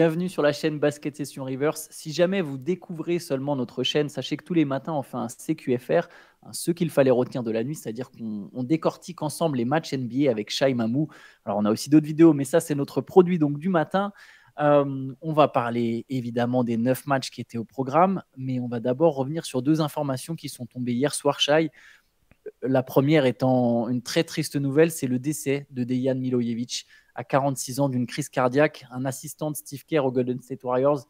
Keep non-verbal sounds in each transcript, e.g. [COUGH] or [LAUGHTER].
Bienvenue sur la chaîne Basket Session Reverse. Si jamais vous découvrez seulement notre chaîne, sachez que tous les matins, on fait un CQFR, ce qu'il fallait retenir de la nuit, c'est-à-dire qu'on décortique ensemble les matchs NBA avec Shai Mamou. Alors, on a aussi d'autres vidéos, mais ça, c'est notre produit donc du matin. Euh, on va parler évidemment des neuf matchs qui étaient au programme, mais on va d'abord revenir sur deux informations qui sont tombées hier soir, Shai. La première étant une très triste nouvelle, c'est le décès de Dejan Milojevic, à 46 ans d'une crise cardiaque, un assistant de Steve Kerr aux Golden State Warriors.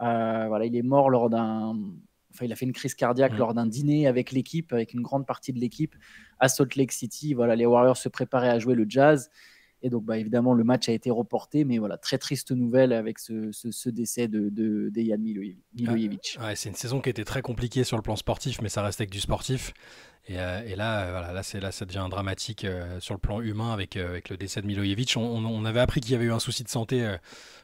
Euh, voilà, il est mort lors d'un. Enfin, il a fait une crise cardiaque mmh. lors d'un dîner avec l'équipe, avec une grande partie de l'équipe à Salt Lake City. Voilà, les Warriors se préparaient à jouer le jazz. Et donc, bah, évidemment, le match a été reporté, mais voilà, très triste nouvelle avec ce, ce, décès de, de, Milojevic. Ah, c'est une saison qui était très compliquée sur le plan sportif, mais ça restait que du sportif. Et, euh, et là, euh, voilà, là, c'est, là, ça devient dramatique euh, sur le plan humain avec, avec le décès de Milojevic. On, avait appris qu'il y avait eu un souci de santé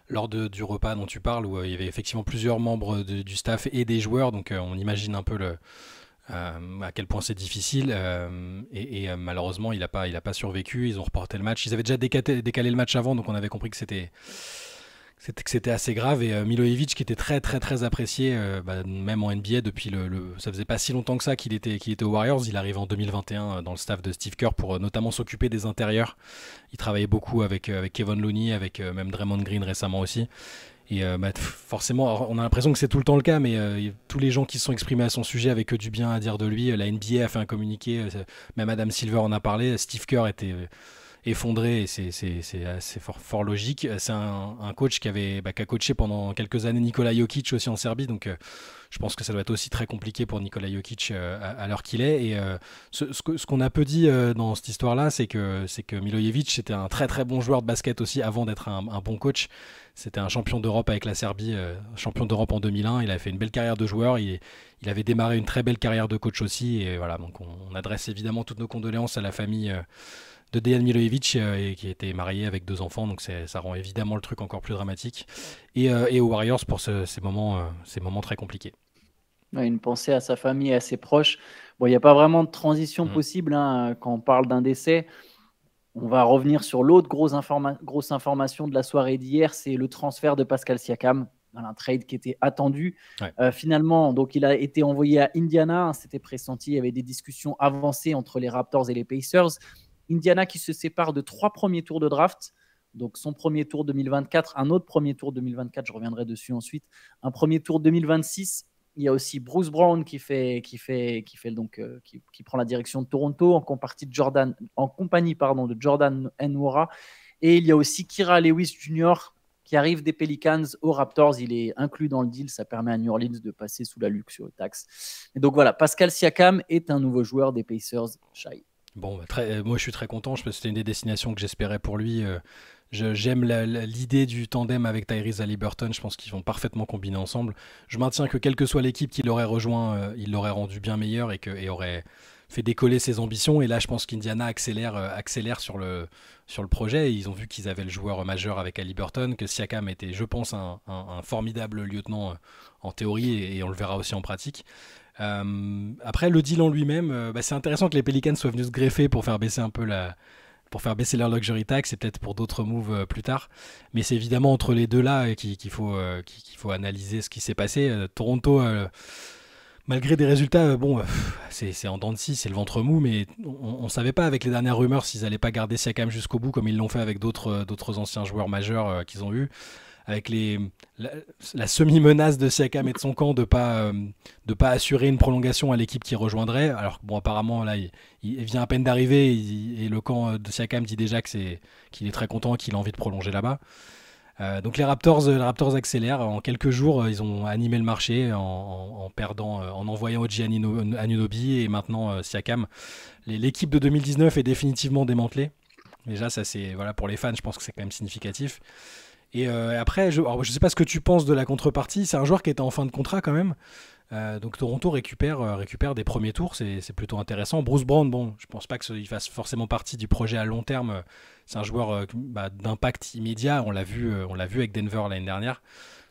lors de, du repas dont tu parles, où il y avait effectivement plusieurs membres du staff et des joueurs. Donc, on imagine un peu le euh, à quel point c'est difficile. Euh, et, euh, malheureusement, il n'a pas, il pas survécu. Ils ont reporté le match. Ils avaient déjà décalé, décalé le match avant, donc on avait compris que c'était que c'était assez grave et Milojevic qui était très très très apprécié bah, même en NBA depuis le, ça faisait pas si longtemps que ça qu'il était qu'il était aux Warriors il arrive en 2021 dans le staff de Steve Kerr pour notamment s'occuper des intérieurs il travaillait beaucoup avec avec Kevin Looney avec même Draymond Green récemment aussi et euh, bah, forcément, on a l'impression que c'est tout le temps le cas, mais euh, tous les gens qui se sont exprimés à son sujet avec que du bien à dire de lui, euh, la NBA a fait un communiqué, même Adam Silver en a parlé, Steve Kerr était effondré, c'est, assez fort, fort, logique. C'est un, un coach qui, avait, bah, qui a coaché pendant quelques années Nikola Jokic aussi en Serbie, donc euh, je pense que ça doit être aussi très compliqué pour Nikola Jokic euh, à, l'heure qu'il est. Et euh, ce, ce, qu'on a peu dit dans cette histoire-là, c'est que, c'est que Milojevic c'était un très très bon joueur de basket aussi avant d'être un, bon coach. C'était un champion d'Europe avec la Serbie, champion d'Europe en 2001. Il a fait une belle carrière de joueur. Il, il avait démarré une très belle carrière de coach aussi. Et voilà, donc on adresse évidemment toutes nos condoléances à la famille de Dejan Milojevic, euh, et qui était marié avec deux enfants, donc ça rend évidemment le truc encore plus dramatique. Et, euh, aux Warriors pour ces, moments, euh, ces moments très compliqués. une pensée à sa famille et à ses proches. Bon, il n'y a pas vraiment de transition mm. possible hein, quand on parle d'un décès. On va revenir sur l'autre grosse, information de la soirée d'hier, c'est le transfert de Pascal Siakam. dans un trade qui était attendu. finalement, donc il a été envoyé à Indiana. Hein, c'était pressenti. Il y avait des discussions avancées entre les Raptors et les Pacers. Indiana qui se sépare de trois premiers tours de draft. Donc son premier tour 2024, un autre premier tour 2024, je reviendrai dessus ensuite. Un premier tour 2026. Il y a aussi Bruce Brown qui fait qui fait qui fait donc euh, qui, prend la direction de Toronto en compagnie de Jordan en compagnie pardon de Jordan Nwora et il y a aussi Kira Lewis Jr qui arrive des Pelicans aux Raptors. Il est inclus dans le deal. Ça permet à New Orleans de passer sous la luxure taxe. Et donc voilà, Pascal Siakam est un nouveau joueur des Pacers. shite. Bon, bah, euh, moi je suis très content. Je c'était une des destinations que j'espérais pour lui. Euh. J'aime l'idée du tandem avec Tyrese Halliburton. Je pense qu'ils vont parfaitement combiner ensemble. Je maintiens que quelle que soit l'équipe qui l'aurait rejoint, euh, il l'aurait rendu bien meilleur et, que, aurait fait décoller ses ambitions. Et là, je pense qu'Indiana accélère, sur, le, projet. Ils ont vu qu'ils avaient le joueur majeur avec Halliburton, que Siakam était, je pense, un, formidable lieutenant en théorie et on le verra aussi en pratique. Euh, après, le deal en lui-même, euh, bah, c'est intéressant que les Pelicans soient venus se greffer pour faire baisser un peu la, pour faire baisser leur luxury tax et peut-être pour d'autres moves euh, plus tard. Mais c'est évidemment entre les deux là qu'il faut, qu'il faut analyser ce qui s'est passé. Toronto, malgré des résultats, bon, c'est en dents de scie, c'est le ventre mou, mais on ne savait pas avec les dernières rumeurs s'ils n'allaient pas garder Siakam jusqu'au bout comme ils l'ont fait avec d'autres anciens joueurs majeurs qu'ils ont eu avec les, la, semi-menace de Siakam et de son camp de pas euh, de pas assurer une prolongation à l'équipe qui rejoindrait. Alors bon, apparemment là, il, vient à peine d'arriver et, le camp euh, de Siakam dit déjà que c'est qu'il est très content, qu'il a envie de prolonger là-bas. Euh, donc les Raptors, les Raptors accélèrent. En quelques jours, ils ont animé le marché en, perdant, en envoyant Oji Anunobi et maintenant Siakam. L'équipe de 2019 est définitivement démantelée. Déjà, ça c'est voilà pour les fans, je pense que c'est quand même significatif. Euh, et après, je ne sais pas ce que tu penses de la contrepartie. C'est un joueur qui était en fin de contrat quand même. Euh, donc Toronto récupère, euh, récupère des premiers tours, c'est plutôt intéressant. Bruce Brown, bon, je pense pas qu'il fasse forcément partie du projet à long terme. C'est un joueur bah, d'impact immédiat, on l'a vu, on l'a vu avec Denver l'année dernière.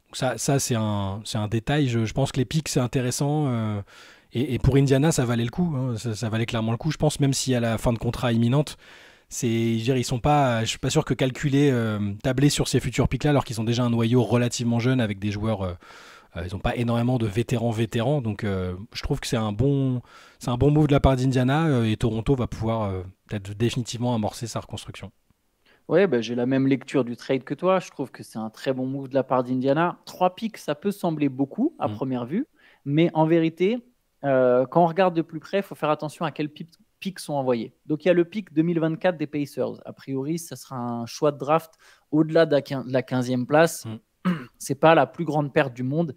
Donc ça, ça c'est un, un, détail. Je, je, pense que les pics, c'est intéressant. Et, pour Indiana, ça valait le coup. Hein. Ça, ça, valait clairement le coup, je pense, même s'il y a la fin de contrat imminente. C'est, je ne ils sont pas, je suis pas sûr que calculer, euh, tabler sur ces futurs pics là, alors qu'ils ont déjà un noyau relativement jeune avec des joueurs euh, euh, ils n'ont pas énormément de vétérans vétérans, donc je trouve que c'est un bon, c'est un bon move de la part d'Indiana et Toronto va pouvoir peut-être définitivement amorcer sa reconstruction. Oui, bah, j'ai la même lecture du trade que toi. Je trouve que c'est un très bon move de la part d'Indiana. Trois pics, ça peut sembler beaucoup à mm. première vue, mais en vérité, quand on regarde de plus près, il faut faire attention à quel pic pics sont envoyés. Donc il y a le pic 2024 des Pacers. A priori, ça sera un choix de draft au-delà de la 15e place. Mm. Ce [CLEARS THROAT] C'est pas la plus grande perte du monde.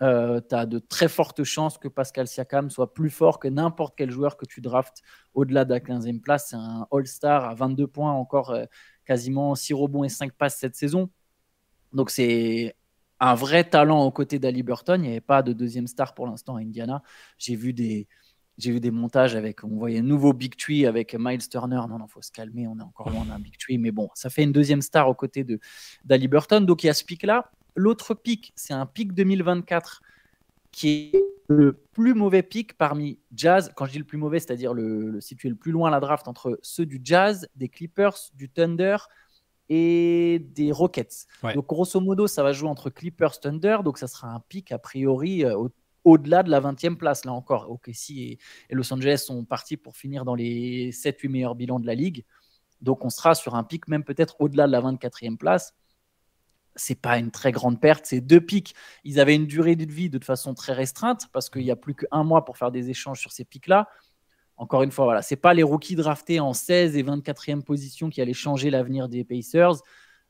Euh, tu as de très fortes chances que Pascal Siakam soit plus fort que n'importe quel joueur que tu draftes au-delà de la 15e place. C'est un All-Star à 22 points, encore euh, quasiment 6 rebonds et 5 passes cette saison. Donc c'est un vrai talent aux côtés d'Ali Burton. Il n'y avait pas de deuxième star pour l'instant à Indiana. J'ai vu des, j'ai vu des montages avec, on voyait un nouveau Big Tree avec Miles Turner. Non, non, faut se calmer, on est encore loin d'un Big Tree. Mais bon, ça fait une deuxième star aux côtés de d'Ali Burton. Donc il y a ce pic-là. L'autre pic, c'est un pic 2024 qui est le plus mauvais pic parmi Jazz. Quand je dis le plus mauvais, c'est-à-dire le, situé le plus loin à la draft entre ceux du Jazz, des Clippers, du Thunder, et des Rockets. Donc grosso modo, ça va jouer entre Clippers Thunder, donc ça sera un pic a priori euh, autour au-delà de la 20e place. Là encore, OKC et, Los Angeles sont partis pour finir dans les 7-8 meilleurs bilans de la ligue. Donc on sera sur un pic même peut-être au-delà de la 24e place. C'est pas une très grande perte, ces deux pics. Ils avaient une durée de vie de façon très restreinte parce qu'il n'y a plus qu'un mois pour faire des échanges sur ces pics-là. Encore une fois, voilà, c'est pas les rookies draftés en 16 et 24e position qui allaient changer l'avenir des Pacers.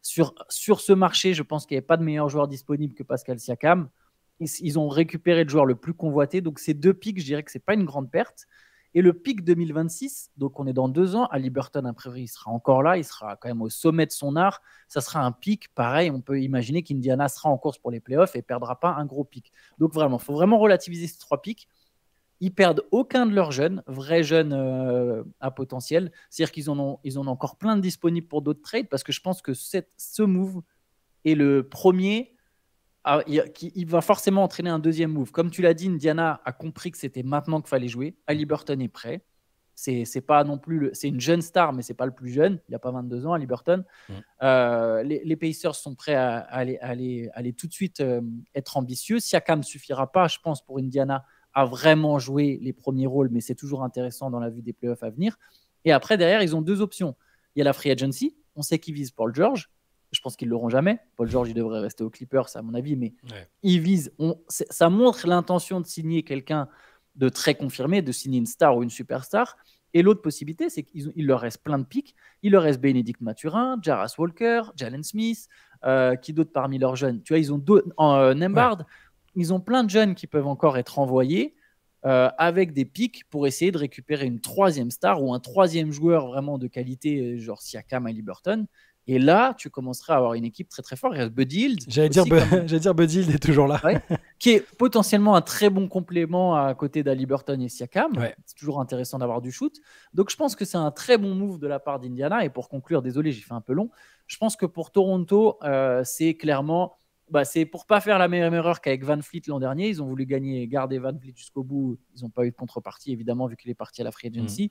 Sur, sur ce marché, je pense qu'il n'y avait pas de meilleur joueur disponible que Pascal Siakam ils, ont récupéré le joueur le plus convoité. Donc ces deux pics, je dirais que c'est pas une grande perte. Et le pic 2026, donc on est dans deux ans, à Liberton, a priori, il sera encore là, il sera quand même au sommet de son art. Ça sera un pic, pareil, on peut imaginer qu'Indiana sera en course pour les playoffs et perdra pas un gros pic. Donc vraiment, il faut vraiment relativiser ces trois pics. Ils perdent aucun de leurs jeunes, vrais jeunes euh, à potentiel. C'est-à-dire qu'ils en ont, ils ont encore plein de disponibles pour d'autres trades parce que je pense que ce move est le premier il va forcément entraîner un deuxième move. Comme tu l'as dit, Indiana a compris que c'était maintenant qu'il fallait jouer. Ali Burton est prêt. C'est, pas non plus c'est une jeune star, mais c'est pas le plus jeune. Il a pas 22 ans, Ali Burton. Mm. Euh, les, Pacers sont prêts à, aller, aller, aller, tout de suite euh, être ambitieux. Siaka ne suffira pas, je pense, pour Indiana à vraiment jouer les premiers rôles, mais c'est toujours intéressant dans la vue des playoffs à venir. Et après, derrière, ils ont deux options. Il y a la free agency, on sait qu'ils vise Paul George je pense qu'ils l'auront jamais. Paul George, il devrait rester aux Clippers, à mon avis, mais ils visent. ça montre l'intention de signer quelqu'un de très confirmé, de signer une star ou une superstar. Et l'autre possibilité, c'est qu'il leur reste plein de pics. Il leur reste Bénédicte Mathurin, Jarras Walker, Jalen Smith, euh, qui d'autres parmi leurs jeunes Tu vois, ils ont deux, en euh, ils ont plein de jeunes qui peuvent encore être envoyés euh, avec des pics pour essayer de récupérer une troisième star ou un troisième joueur vraiment de qualité, genre Siakam, ali Burton et là, tu commenceras à avoir une équipe très très forte. Il reste J'allais dire, comme... [LAUGHS] dire est toujours là. qui est potentiellement un très bon complément à côté d'Ali Burton et Siakam. C'est toujours intéressant d'avoir du shoot. Donc je pense que c'est un très bon move de la part d'Indiana. Et pour conclure, désolé, j'ai fait un peu long. Je pense que pour Toronto, euh, c'est clairement. Bah, c'est pour pas faire la même erreur qu'avec Van Fleet l'an dernier. Ils ont voulu gagner, garder Van Fleet jusqu'au bout. Ils n'ont pas eu de contrepartie, évidemment, vu qu'il est parti à la free agency.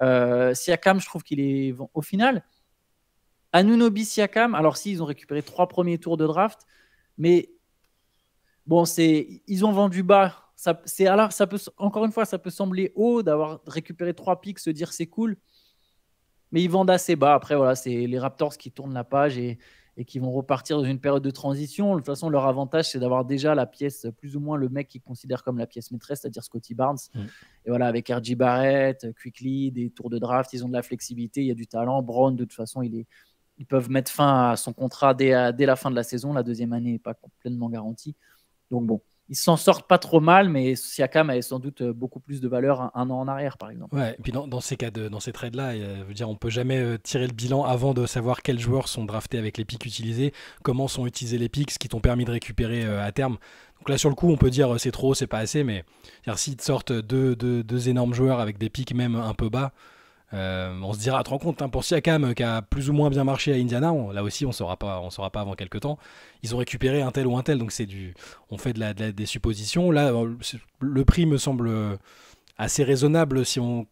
Mm. Euh, Siakam, je trouve qu'il est au final Anunobi Siakam, alors si ils ont récupéré trois premiers tours de draft, mais bon, c'est ils ont vendu bas. Ça, c'est alors ça peut encore une fois, ça peut sembler haut d'avoir récupéré trois pics, se dire c'est cool, mais ils vendent assez bas. Après voilà, c'est les Raptors qui tournent la page et, qui vont repartir dans une période de transition. De toute façon, leur avantage c'est d'avoir déjà la pièce, plus ou moins le mec qu'ils considèrent comme la pièce maîtresse, c'est-à-dire Scotty Barnes. Mm. Et voilà, avec R.J. Barrett, Quickly, des tours de draft, ils ont de la flexibilité, il y a du talent. Brown de toute façon, il est ils peuvent mettre fin à son contrat dès, la fin de la saison. La deuxième année n'est pas complètement garantie. Donc bon, ils s'en sortent pas trop mal, mais Siakam avait sans doute beaucoup plus de valeur un, an en arrière, par exemple. Ouais, et puis dans, ces cas de, dans ces trades là, on euh, ne dire on peut jamais euh, tirer le bilan avant de savoir quels joueurs sont draftés avec les pics utilisés, comment sont utilisés les pics, ce qui t'ont permis de récupérer euh, à terme. Donc là sur le coup, on peut dire c'est trop, c'est pas assez, mais s'ils sortent deux, deux, deux énormes joueurs avec des pics même un peu bas. Euh, on se dira, à rends compte, hein, pour Siakam euh, qui a plus ou moins bien marché à Indiana, là aussi on ne pas, on saura pas avant quelques temps. Ils ont récupéré un tel ou un tel, donc c'est du, on fait de des suppositions. Là, euh, le prix me semble assez raisonnable si on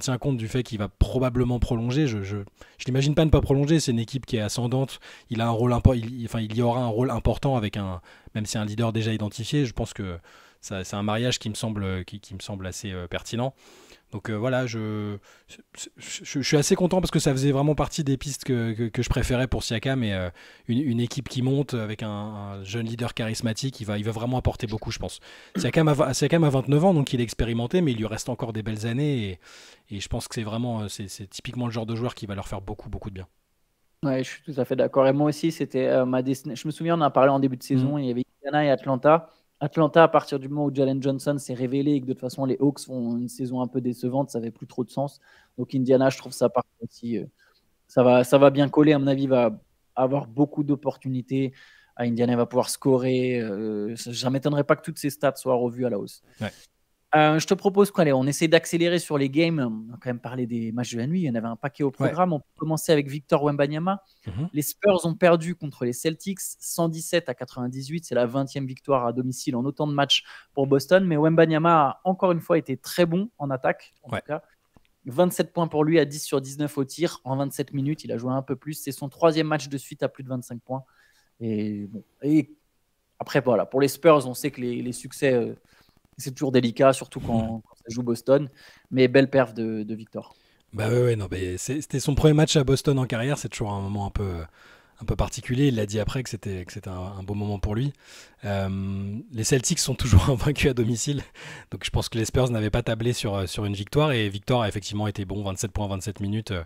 tient compte du fait qu'il va probablement prolonger. Je, je, l'imagine pas ne pas prolonger. C'est une équipe qui est ascendante. Il a un rôle y aura un rôle important avec un, même si un leader déjà identifié. Je pense que c'est un mariage qui me semble, qui, me semble assez pertinent. Donc euh, voilà, je, suis assez content parce que ça faisait vraiment partie des pistes que, je préférais pour Siakam et euh, une, équipe qui monte avec un, jeune leader charismatique, il va, vraiment apporter beaucoup, je pense. Siakam a, 29 ans, donc il est expérimenté, mais il lui reste encore des belles années et, et je pense que c'est vraiment, euh, c'est typiquement le genre de joueur qui va leur faire beaucoup, beaucoup de bien. Ouais, je suis tout à fait d'accord. Et moi aussi, c'était ma Je me souviens, on en a parlé en début de saison, mm. il y avait Indiana et Atlanta. Atlanta, à partir du moment où Jalen Johnson s'est révélé et que de toute façon les Hawks font une saison un peu décevante, ça n'avait plus trop de sens. Donc Indiana, je trouve ça part aussi. Euh, ça, va, bien coller, à mon avis, va avoir beaucoup d'opportunités. À Indiana, va pouvoir scorer. je euh, ne m'étonnerais pas que toutes ces stats soient revues à la hausse. Euh, je te propose qu'on on essaie d'accélérer sur les games. On a quand même parlé des matchs de la nuit. Il y en avait un paquet au programme. On peut commencer avec Victor Wembanyama. Mhm. Les Spurs ont perdu contre les Celtics 117 à 98. C'est la 20e victoire à domicile en autant de matchs pour Boston. Mais Wembanyama a encore une fois été très bon en attaque. 27 points pour lui à 10 sur 19 au tir en 27 minutes. Il a joué un peu plus. C'est son troisième match de suite à plus de 25 points. Et après, voilà, pour les Spurs, on sait que les, succès euh, c'est toujours délicat, surtout quand, ça joue Boston. Mais belle perf de, Victor. Bah c'était son premier match à Boston en carrière. C'est toujours un moment un peu un peu particulier. Il l'a dit après que c'était, un, bon beau moment pour lui. Euh, les Celtics sont toujours [LAUGHS] invaincus à domicile. Donc je pense que les Spurs n'avaient pas tablé sur, euh, sur une victoire. Et Victor a effectivement été bon, 27 points, 27 minutes, euh,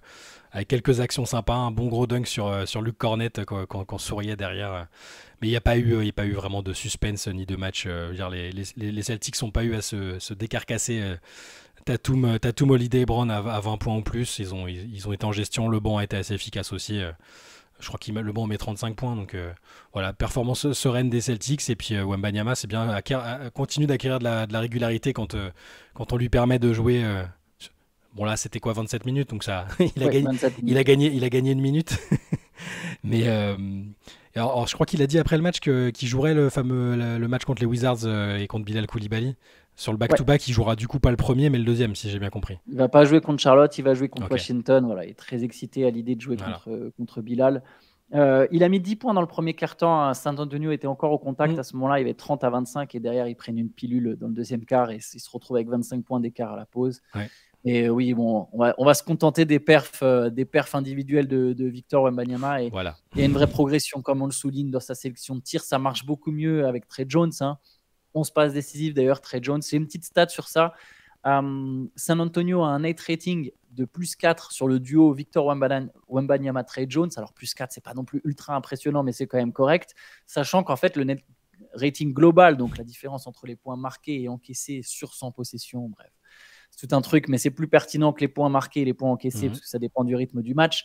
avec quelques actions sympas. Un bon gros dunk sur, sur Luke Cornette quand, souriait derrière. Mais il n'y a, pas eu, y a pas eu vraiment de suspense ni de match. les, Celtics n'ont pas eu à se, décarcasser. Tatum, Tatum Holiday et Brown à, 20 points en plus, ils ont, ils ont été en gestion, le banc a été assez efficace aussi. Je crois qu'il le bon met 35 points. Donc euh, voilà, performance sereine des Celtics. Et puis euh, Wembanyama, c'est bien, euh, continue d'acquérir de la, régularité quand, quand on lui permet de jouer. bon là, c'était quoi 27 minutes Donc ça, [LAUGHS] il a, gagné, il a, gagné, il a gagné une minute. [LAUGHS] Mais je crois qu'il a dit après le match qu'il jouerait le fameux le, match contre les Wizards et contre Bilal Koulibaly. Sur le back-to-back, il jouera du coup pas le premier, mais le deuxième, si j'ai bien compris. Il va pas jouer contre Charlotte, il va jouer contre Washington. Voilà, il est très excité à l'idée de jouer contre, euh, contre Bilal. Euh, il a mis 10 points dans le premier quart-temps. Hein, Saint-Antonio était encore au contact. Mm. À ce moment-là, il avait 30 à 25. Et derrière, ils prennent une pilule dans le deuxième quart et ils se retrouvent avec 25 points d'écart à la pause. Et oui, bon, on va, se contenter des perfs, euh, des perfs individuelles de, Victor Wembanyama. Et, Il y a une vraie progression, comme on le souligne dans sa sélection de tir. Ça marche beaucoup mieux avec Trey Jones. Hein se passe décisives d'ailleurs, Trey Jones. C'est une petite stat sur ça. Euh, San Antonio a un net rating de plus 4 sur le duo Victor Wembanyama Trey Jones. Alors plus 4, c'est pas non plus ultra impressionnant, mais c'est quand même correct. Sachant qu'en fait, le net rating global, donc la différence entre les points marqués et encaissés sur 100 possessions, bref, c'est tout un truc, mais c'est plus pertinent que les points marqués et les points encaissés, mhm. parce que ça dépend du rythme du match,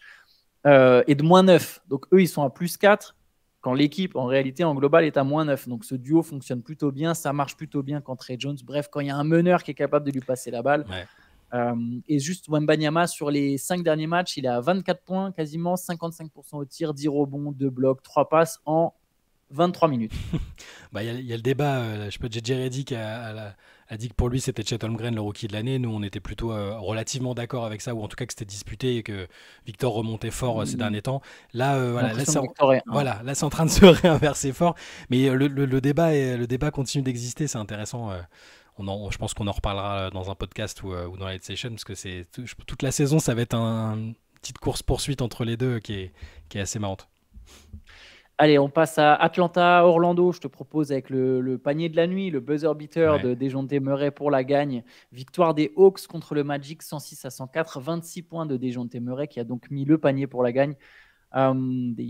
euh, et de moins 9. Donc eux, ils sont à plus 4 quand l'équipe, en réalité, en global, est à moins 9. Donc ce duo fonctionne plutôt bien, ça marche plutôt bien quand Jones. Bref, quand il y a un meneur qui est capable de lui passer la balle. Euh, et juste Wembanyama, sur les 5 derniers matchs, il est à 24 points, quasiment 55% au tir, 10 rebonds, 2 blocs, 3 passes en 23 minutes. [LAUGHS] Bah, il y, y, a le débat. Euh, je sais pas, JJ Reddick a, dit que pour lui, c'était Chet Holmgren le rookie de l'année. Nous, on était plutôt euh, relativement d'accord avec ça, ou en tout cas que c'était disputé et que Victor remontait fort euh, ces mmh. derniers temps. Là, voilà, là c'est en, train de [LAUGHS] se réinverser fort. Mais le, débat, le débat continue d'exister. C'est intéressant. On je pense qu'on en reparlera dans un podcast ou, dans la session, parce que c'est toute la saison, ça va être un, une petite course-poursuite entre les deux qui est, qui est assez marrante. Allez, on passe à Atlanta, Orlando. Je te propose avec le, panier de la nuit, le buzzer beater de déjon Murray pour la gagne. Victoire des Hawks contre le Magic 106 à 104. 26 points de dejounte Murray qui a donc mis le panier pour la gagne. Euh, des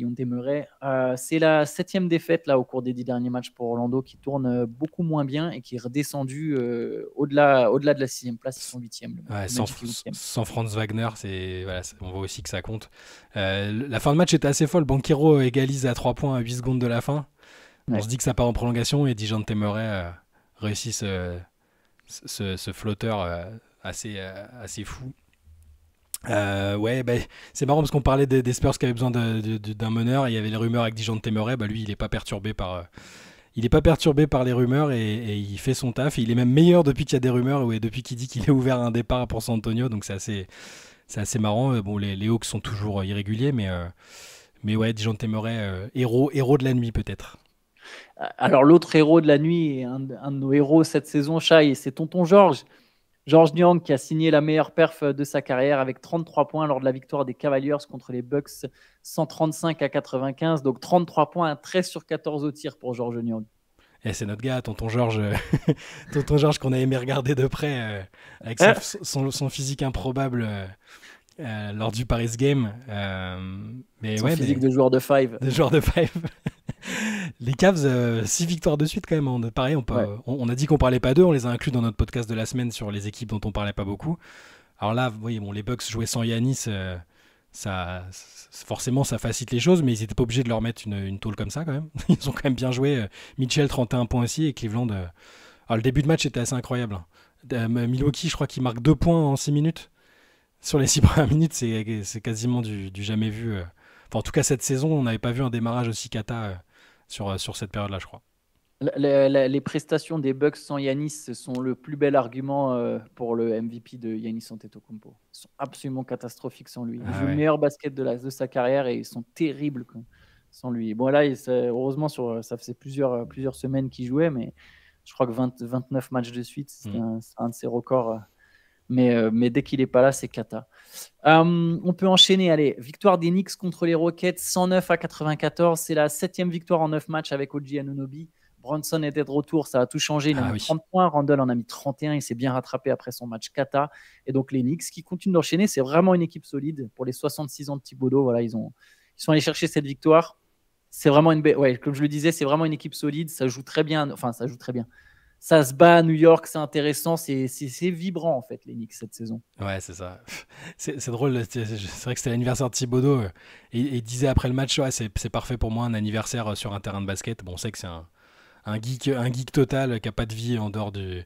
euh, c'est la septième défaite là, au cours des dix derniers matchs pour Orlando qui tourne euh, beaucoup moins bien et qui est redescendu au-delà, au-delà de la sixième place, son huitième. sans, Franz Wagner, c'est, on voit aussi que ça compte. la fin de match était assez folle. Banquero égalise à 3 points à 8 secondes de la fin. On se dit que ça part en prolongation et Dijon Temeray réussit ce, ce, flotteur assez, assez fou. Euh, ouais, bah, c'est marrant parce qu'on parlait des, Spurs qui avaient besoin d'un meneur. il y avait les rumeurs avec Dijon Temeray. Bah, lui, il n'est pas perturbé par. Euh, il pas perturbé par les rumeurs et, il fait son taf. Il est même meilleur depuis qu'il y a des rumeurs et depuis qu'il dit qu'il est ouvert à un départ pour San Antonio. Donc c'est assez, c'est assez marrant. Euh, bon, les, Hawks sont toujours irréguliers, mais, mais ouais, Dijon Temeray, héros, héros de la nuit peut-être. Alors l'autre héros de la nuit, un, un, de nos héros cette saison, Chai, c'est Tonton Georges. George Niang qui a signé la meilleure perf de sa carrière avec 33 points lors de la victoire des Cavaliers contre les Bucks 135 à 95. Donc 33 points, 13 sur 14 au tir pour George Niang. Et eh, c'est notre gars, tonton Georges, euh, [LAUGHS] tonton George qu'on a aimé regarder de près euh, avec ah. son, physique improbable euh, lors du Paris Game. mais son ouais, physique de joueur de five. De joueur de five. [LAUGHS] les Cavs, 6 euh, victoires de suite quand même. Hein. On, pareil, on, a dit qu'on parlait pas d'eux, on les a inclus dans notre podcast de la semaine sur les équipes dont on parlait pas beaucoup. Alors là, voyez, bon, les Bucks jouaient sans Yanis, euh, ça, forcément, ça facilite les choses, mais ils n'étaient pas obligés de leur mettre une, tôle comme ça quand même. [LAUGHS] Ils ont quand même bien joué. Euh, Mitchell, 31 points aussi, et Cleveland. le début de match était assez incroyable. Hein. Milwaukee, je crois qu'il marque 2 points en 6 minutes. Sur les 6 [LAUGHS] premières minutes, c'est quasiment du, jamais vu. en tout cas, cette saison, on n'avait pas vu un démarrage aussi cata sur, euh, sur cette période-là, je crois. les prestations des Bucks sans Yanis sont le plus bel argument euh, pour le MVP de Yanis Antetokounmpo. Ils sont absolument catastrophiques sans lui. Il ah joue le meilleur basket de, de sa carrière et ils sont terribles sans lui. Bon là, heureusement, sur, euh, ça faisait plusieurs, plusieurs semaines qu'il jouait, mais je crois que 29 matchs de suite, c'est mm. un, un, de ses records. Euh, mais, dès qu'il n'est pas là, c'est Kata euh, on peut enchaîner. Allez, victoire des Knicks contre les Rockets, 109 à 94. C'est la septième victoire en 9 matchs avec OG Anunobi. Bronson était de retour, ça a tout changé. Il ah a mis 30 points. Randall en a mis 31. Il s'est bien rattrapé après son match kata. Et donc les Knicks qui continuent d'enchaîner. C'est vraiment une équipe solide pour les 66 ans de Thibodeau. Voilà, ils, ont, ils sont allés chercher cette victoire. C'est vraiment une, ouais, comme je le disais, c'est vraiment une équipe solide. Ça joue très bien. Enfin, ça joue très bien ça se bat à New York, c'est intéressant, c'est vibrant en fait, les Knicks cette saison. Ouais, c'est ça. [LAUGHS] C'est drôle, c'est vrai que c'était l'anniversaire de Thibodeau euh, et, il disait après le match, ouais, c'est parfait pour moi un anniversaire euh, sur un terrain de basket. Bon, on sait que c'est un, un geek, un geek total euh, qui n'a pas de vie en dehors du.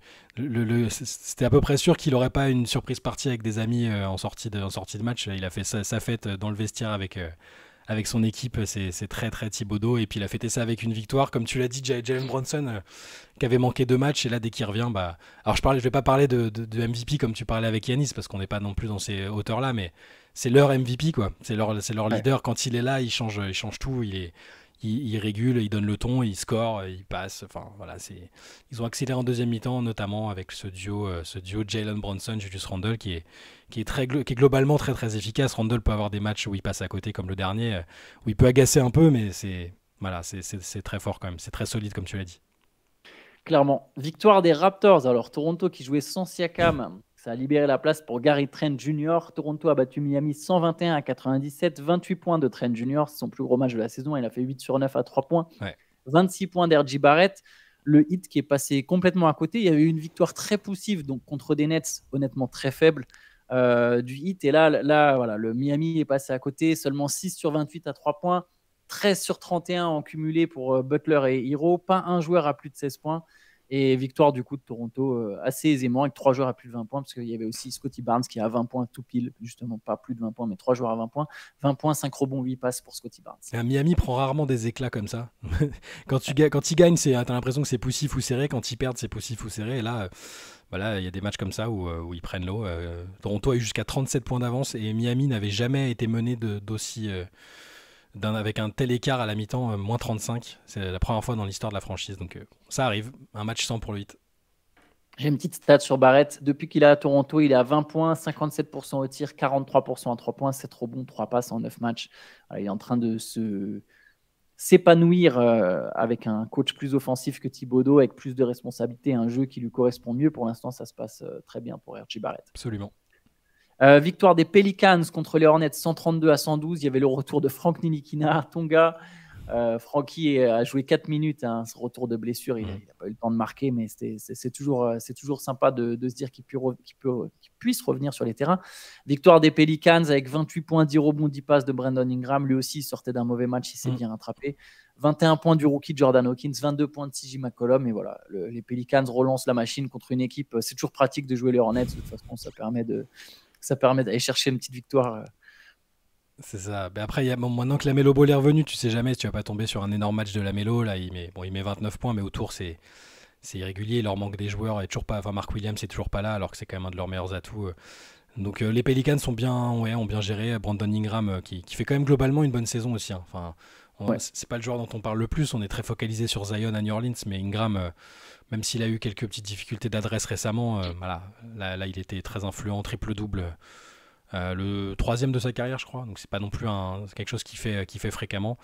C'était à peu près sûr qu'il n'aurait pas une surprise partie avec des amis en sortie de, en sortie de match. Il a fait sa fête dans le vestiaire avec, avec son équipe. C'est très, très Thibaudot. Et puis, il a fêté ça avec une victoire. Comme tu l'as dit, Jalen Bronson, euh, qui avait manqué deux matchs. Et là, dès qu'il revient, bah. Alors, je ne je vais pas parler de, MVP comme tu parlais avec Yanis, parce qu'on n'est pas non plus dans ces hauteurs-là. Mais c'est leur MVP, quoi. C'est leur, leur leader. Quand il est là, il change, il change tout. Il est il, régule, il donne le ton, il score, il passe. Enfin, voilà, c'est... Ils ont accéléré en deuxième mi-temps, notamment avec ce duo, euh, ce duo Jalen Bronson, Julius Randle, qui est, qui, est très, qui est globalement très très efficace. Randle peut avoir des matchs où il passe à côté, comme le dernier, euh, où il peut agacer un peu, mais c'est, voilà, c'est, c'est très fort quand même. C'est très solide, comme tu l'as dit. Clairement. Victoire des Raptors. Alors, Toronto qui jouait sans Siakam. Ça a libéré la place pour Gary Trent Jr. Toronto a battu Miami 121 à 97. 28 points de Trent Jr. C'est son plus gros match de la saison. Il a fait 8 sur 9 à 3 points. 26 points d'R.J. Barrett. Le hit qui est passé complètement à côté. Il y a eu une victoire très poussive donc contre des Nets, honnêtement très faible. Euh, du hit. Et là, là voilà, le Miami est passé à côté, seulement 6 sur 28 à 3 points, 13 sur 31 en cumulé pour euh, Butler et Hero, pas un joueur à plus de 16 points. Et victoire du coup de Toronto euh, assez aisément avec trois joueurs à plus de 20 points, parce qu'il y avait aussi Scotty Barnes qui a 20 points tout pile, justement pas plus de 20 points, mais trois joueurs à 20 points. 20 points, 5 rebonds, 8 passes pour Scotty Barnes. Miami prend rarement des éclats comme ça. [LAUGHS] quand, tu, quand ils gagnent, t'as l'impression que c'est poussif ou serré, quand ils perdent, c'est poussif ou serré. Et là, voilà, euh, bah il y a des matchs comme ça où, euh, ils prennent l'eau. Toronto a eu jusqu'à 37 points d'avance et Miami n'avait jamais été mené d'aussi avec un tel écart à la mi-temps, euh, moins 35. C'est la première fois dans l'histoire de la franchise. Donc euh, ça arrive. Un match 100 pour le 8. J'ai une petite stat sur Barrett. Depuis qu'il est à Toronto, il est à 20 points, 57% au tir, 43% à 3 points. C'est trop bon, 3 passes en 9 matchs. il est en train de se s'épanouir euh, avec un coach plus offensif que Thibodeau, avec plus de responsabilités, un jeu qui lui correspond mieux. Pour l'instant, ça se passe très bien pour RG Barrett. Absolument. Euh, victoire des Pelicans contre les Hornets 132 à 112. Il y avait le retour de Frank Nilikina à [LAUGHS] Tonga. Euh, a joué 4 minutes, hein, ce retour de blessure, il n'a pas eu le temps de marquer, mais c'est toujours, euh, toujours sympa de, se dire qu'il puisse revenir sur les terrains. Victoire des Pelicans avec 28 points, 10 rebonds, passes de Brandon Ingram. Lui aussi sortait d'un mauvais match, il s'est mm. bien rattrapé. 21 points du rookie Jordan Hawkins, 22 points de CJ McCollum. Et voilà, les Pelicans relancent la machine contre une équipe. C'est toujours pratique de jouer les Hornets, de toute façon, ça permet de, ça permet d'aller chercher une petite victoire. Euh. C'est ça. Mais ben après, y a, maintenant que la Melo Ball est revenu, tu sais jamais si tu vas pas tomber sur un énorme match de la Melo Là, il met, bon, il met 29 points, mais autour, c'est, c'est irrégulier. Il leur manque des joueurs. Et toujours pas, enfin, Mark Williams n'est toujours pas là, alors que c'est quand même un de leurs meilleurs atouts. Euh. Donc euh, les Pelicans sont bien, ouais, ont bien géré. Brandon Ingram, qui, fait quand même globalement une bonne saison aussi. Hein. Enfin, c'est pas le joueur dont on parle le plus. On est très focalisé sur Zion à New Orleans, mais Ingram, euh, même s'il a eu quelques petites difficultés d'adresse récemment, euh, voilà, là, il était très influent, triple-double. Euh, le troisième de sa carrière, je crois. Donc c'est pas non plus quelque chose qu'il fait, qui fait fréquemment.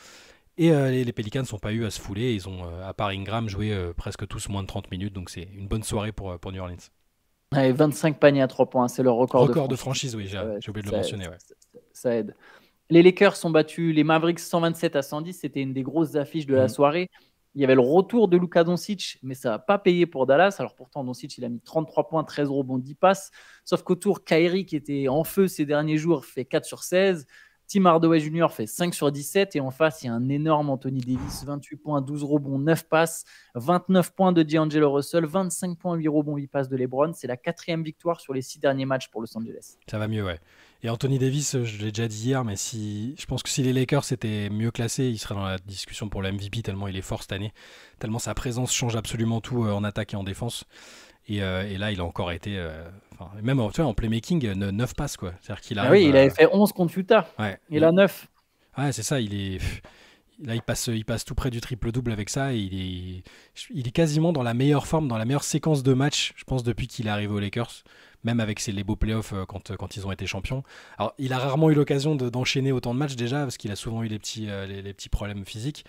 Et les, Pelicans ne sont pas eu à se fouler. Ils ont, à part Ingram, joué presque tous moins de 30 minutes. Donc c'est une bonne soirée pour, pour New Orleans. 25 paniers à 3 points, c'est le record, record de franchise. De franchise oui, j'ai oublié de le mentionner. ça aide. Les Lakers ont battu les Mavericks 127 à 110. C'était une des grosses affiches de la mhm. soirée. Il y avait le retour de Luka Doncic, mais ça n'a pas payé pour Dallas. Alors pourtant, Doncic, il a mis 33 points, 13 rebonds, 10 passes. Sauf qu'autour, Kyrie, qui était en feu ces derniers jours, fait 4 sur 16. Tim Hardaway Jr. fait 5 sur 17. Et en face, il y a un énorme Anthony Davis, 28 points, 12 rebonds, 9 passes. 29 points de D'Angelo Russell, 25 points, 8 rebonds, 8 passes de LeBron. C'est la quatrième victoire sur les 6 derniers matchs pour Los Angeles. Ça va mieux, ouais. Et Anthony Davis, euh, je l'ai déjà dit hier, mais si, je pense que si les Lakers étaient mieux classés, il serait dans la discussion pour le MVP tellement il est fort cette année, tellement sa présence change absolument tout euh, en attaque et en défense. Et, euh, là, il a encore été. même en playmaking, 9 passes. Quoi. qu'il a. Ah oui, il avait fait 11 contre Utah. Ouais, il, a 9. Ouais, c'est ça. Il est. Là, il passe, il passe tout près du triple-double avec ça. il, est, il est quasiment dans la meilleure forme, dans la meilleure séquence de match, je pense, depuis qu'il est arrivé aux Lakers même avec ses, les beaux playoffs euh, quand, euh, quand ils ont été champions. Alors, il a rarement eu l'occasion d'enchaîner autant de matchs déjà, parce qu'il a souvent eu les petits, euh, les, petits problèmes physiques.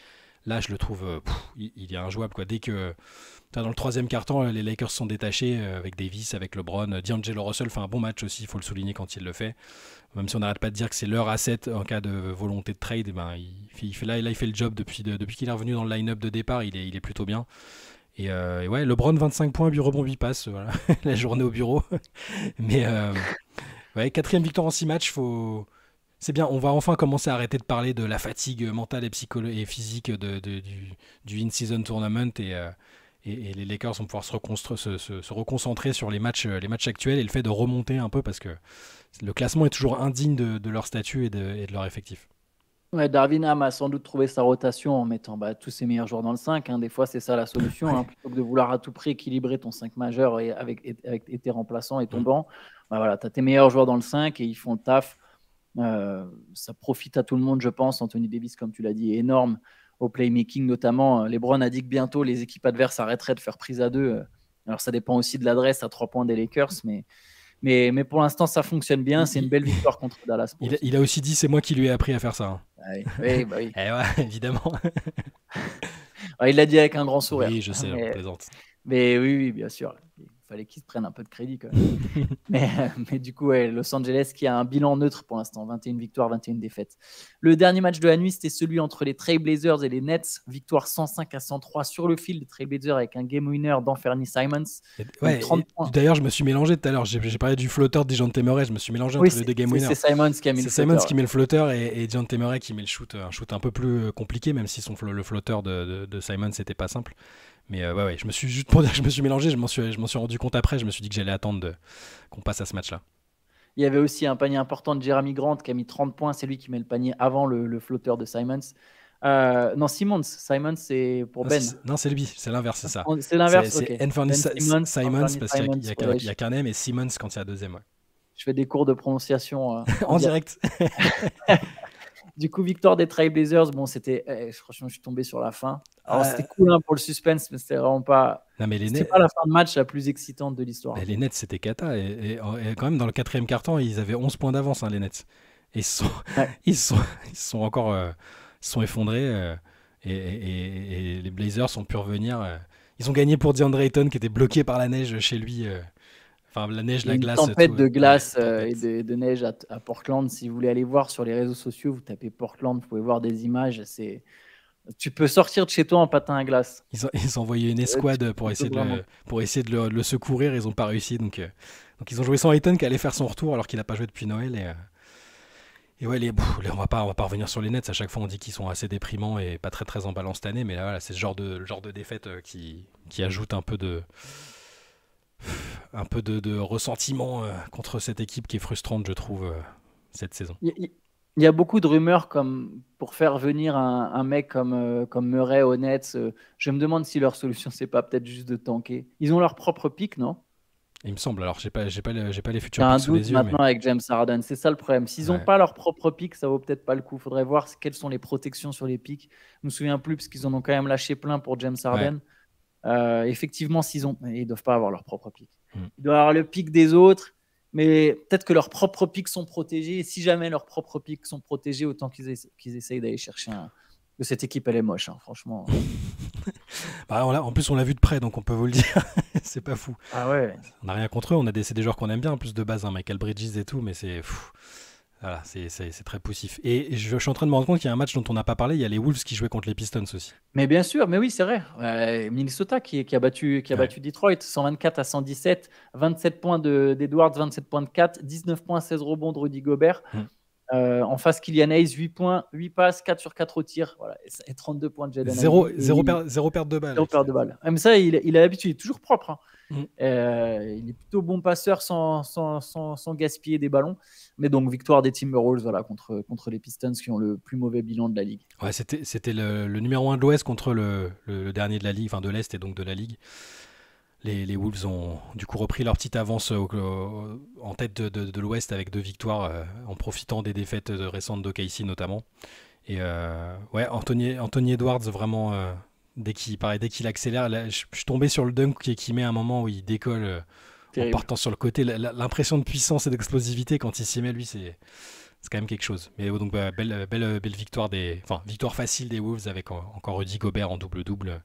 Là, je le trouve, il, est injouable. Quoi. Dès que dans le troisième quart-temps, les Lakers sont détachés avec Davis, avec LeBron. D'Angelo Russell fait un bon match aussi, il faut le souligner quand il le fait. Même si on n'arrête pas de dire que c'est leur asset en cas de volonté de trade, eh ben, il, fait, là, il fait le job depuis, depuis qu'il est revenu dans le line-up de départ, il est, il est plutôt bien. Euh, et, ouais, LeBron 25 points, bureau bureau passe, voilà. [LAUGHS] la journée au bureau. [LAUGHS] Mais euh, ouais, quatrième victoire en six matchs, faut... c'est bien, on va enfin commencer à arrêter de parler de la fatigue mentale et, et physique de, du, in-season tournament euh, et, et, les Lakers vont pouvoir se, se, se, reconcentrer sur les matchs, les matchs actuels et le fait de remonter un peu parce que le classement est toujours indigne de, leur statut et et de leur effectif. Darvin Darwin Ham a sans doute trouvé sa rotation en mettant bah, tous ses meilleurs joueurs dans le 5. Hein. Des fois, c'est ça la solution. Hein. Plutôt que de vouloir à tout prix équilibrer ton 5 majeur et avec, tes remplaçants et ton mm. banc, bah, voilà, tu as tes meilleurs joueurs dans le 5 et ils font le taf. Euh, ça profite à tout le monde, je pense. Anthony Davis, comme tu l'as dit, est énorme au playmaking notamment. Euh, Lebron a dit que bientôt les équipes adverses arrêteraient de faire prise à deux. Euh, alors ça dépend aussi de l'adresse à trois points des Lakers, mais mais, mais pour l'instant, ça fonctionne bien. C'est une belle victoire contre Dallas. Il a, aussi dit c'est moi qui lui ai appris à faire ça. Hein. Ah oui, oui, bah [LAUGHS] eh évidemment. [LAUGHS] il l'a dit avec un grand sourire. Oui, je sais, mais, Mais oui, oui, bien sûr fallait qu'ils se prennent un peu de crédit quand [LAUGHS] même. Euh, mais, du coup, Los Angeles qui a un bilan neutre pour l'instant, 21 victoires, 21 défaites. Le dernier match de la nuit, c'était celui entre les Trailblazers et les Nets, victoire 105 à 103 sur le fil des Trailblazers avec un game winner d'Anferny Simons. D'ailleurs, je me suis mélangé tout à l'heure, j'ai parlé du flotteur de John Temeray, je me suis mélangé entre les deux game winners. C'est Simons qui met le flotteur et, et John Temeray qui met le shoot, un shoot un peu plus euh, compliqué, même si le flotteur de, de Simons n'était pas simple. Mais euh, ouais, ouais, je me suis juste je me suis mélangé, je m'en suis, je suis rendu compte après, je me suis dit que j'allais attendre qu'on passe à ce match-là. Il y avait aussi un panier important de Jeremy Grant qui a mis 30 points. C'est lui qui met le panier avant le, flotteur de Simons. Euh, non, Simons. Simons, c'est pour Ben. Non, c'est lui. C'est l'inverse, c'est ça. C'est l'inverse. Ben Simons, parce qu'il y a, qu'un a et Simons quand il y a deuxième. Je fais des cours de prononciation. Euh, [LAUGHS] en direct. [LAUGHS] Du coup, victoire des Trailblazers. Bon, c'était. Eh, franchement, je suis tombé sur la fin. Ah. c'était cool hein, pour le suspense, mais c'était vraiment pas. pas la fin de match la plus excitante de l'histoire. les Nets, c'était cata. Et, quand même, dans le quatrième carton, ils avaient 11 points d'avance, hein, les Nets. Et ils [LAUGHS] sont, ils sont, ils sont encore. Euh, sont effondrés. Euh, et, les Blazers ont pu revenir. Euh. ils ont gagné pour DeAndre Ayton, qui était bloqué par la neige chez lui la neige, la une glace. Tempête de glace euh, et de, neige à, Portland. Si vous voulez aller voir sur les réseaux sociaux, vous tapez Portland, vous pouvez voir des images. C'est tu peux sortir de chez toi en patin à glace. Ils ont, envoyé une escouade pour, essayer de le, pour essayer de le, secourir. Ils n'ont pas réussi. Donc, euh, donc ils ont joué sans Ayton qui allait faire son retour alors qu'il n'a pas joué depuis Noël. Et, euh, et ouais, les, on va pas on va pas revenir sur les nets. À chaque fois, on dit qu'ils sont assez déprimants et pas très très en balance cette année. Mais là, c'est ce genre de, genre de défaite qui, qui ajoute un peu de un peu de, ressentiment euh, contre cette équipe qui est frustrante, je trouve, euh, cette saison. Il y, a beaucoup de rumeurs comme pour faire venir un, mec comme, euh, comme Murray Honnête Nets. je me demande si leur solution, c'est pas peut-être juste de tanker. Ils ont leur propre pic, non il me semble, alors j'ai pas, pas, pas les futurs picks sous les yeux. maintenant avec James Harden, c'est ça le problème. S'ils n'ont pas leur propre pic, ça vaut peut-être pas le coup. Faudrait voir quelles sont les protections sur les pics. Je me souviens plus parce qu'ils en ont quand même lâché plein pour James Harden. Euh, effectivement, s'ils ont, ils doivent pas avoir leur propre pic. Mm. Ils doivent avoir le pic des autres, mais peut-être que leurs propres pics sont protégés. Et si jamais leurs propres pics sont protégés, autant qu'ils, essayent d'aller chercher un. Que cette équipe, elle est moche, hein, franchement. [LAUGHS] bah, en plus, on l'a vu de près, donc on peut vous le dire. [LAUGHS] c'est pas fou. Ah on n'a rien contre eux. On a des, c'est des joueurs qu'on aime bien, en plus de base, hein, Michael Bridges et tout, mais c'est fou. Voilà, c'est très poussif. Et je, suis en train de me rendre compte qu'il y a un match dont on n'a pas parlé. Il y a les Wolves qui jouaient contre les Pistons aussi. Mais bien sûr, mais oui, c'est vrai. Euh, Minnesota qui, qui, a, battu, qui a battu Detroit 124 à 117, 27 points d'Edwards, de, 27 points de 4, 19 points, 16 rebonds de Rudy Gobert. Hmm. Euh, en face, Kylian Hayes, 8 points, 8 passes, 4 sur 4 au tir, voilà, et 32 points de Jaden. Zéro, zéro, perte de balle. Zéro perte de balle. Ah, Même ça, il, il a l'habitude, il est toujours propre. Hein. Mm. Euh, il est plutôt bon passeur sans, sans, sans, gaspiller des ballons. Mais donc, victoire des Timberwolves voilà, contre, contre les Pistons qui ont le plus mauvais bilan de la ligue. Ouais, C'était le, le, numéro 1 de l'Ouest contre le, le, le, dernier de la ligue, enfin de l'Est et donc de la ligue les, Wolves ont du coup repris leur petite avance en tête de, l'Ouest avec deux victoires euh, en profitant des défaites euh, récentes d'OKC notamment. Et euh, ouais, Anthony, Edwards, vraiment, dès qu'il paraît, dès qu'il accélère, je, suis tombé sur le dunk qui, met un moment où il décolle en partant sur le côté. L'impression de puissance et d'explosivité quand il s'y met, lui, c'est quand même quelque chose. Mais oh, donc, bah, belle, belle, belle, victoire, des, enfin, victoire facile des Wolves avec encore Rudy Gobert en double-double.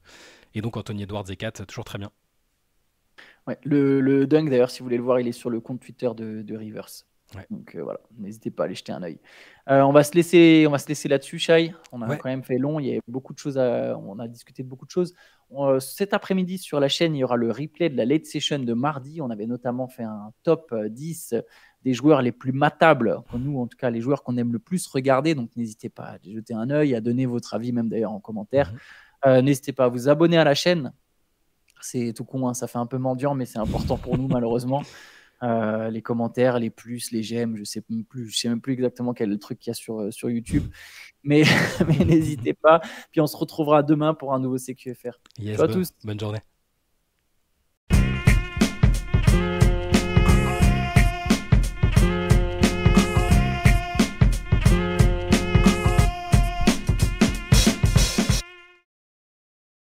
Et donc Anthony Edwards et 4, toujours très bien le, le, dunk, d'ailleurs, si vous voulez le voir, il est sur le compte Twitter de, de Rivers. Donc euh, voilà, n'hésitez pas à aller jeter un œil. Euh, on va se laisser, on va se laisser là-dessus, Shai. On a quand même fait long. Il y a beaucoup de choses on a discuté de beaucoup de choses. Euh, cet après-midi sur la chaîne, il y aura le replay de la late session de mardi. On avait notamment fait un top 10 des joueurs les plus matables, nous en tout cas les joueurs qu'on aime le plus regarder. Donc n'hésitez pas à jeter un œil, à donner votre avis même d'ailleurs en commentaire. Mm-hmm. n'hésitez pas à vous abonner à la chaîne c'est tout con, hein, ça fait un peu mendiant, mais c'est important pour nous malheureusement. Euh, les commentaires, les plus, les j'aime, je sais plus, je sais même plus exactement quel truc qu'il y a sur, euh, YouTube. [LAUGHS] Mais, n'hésitez pas. Puis on se retrouvera demain pour un nouveau CQFR. à tous. Bonne journée.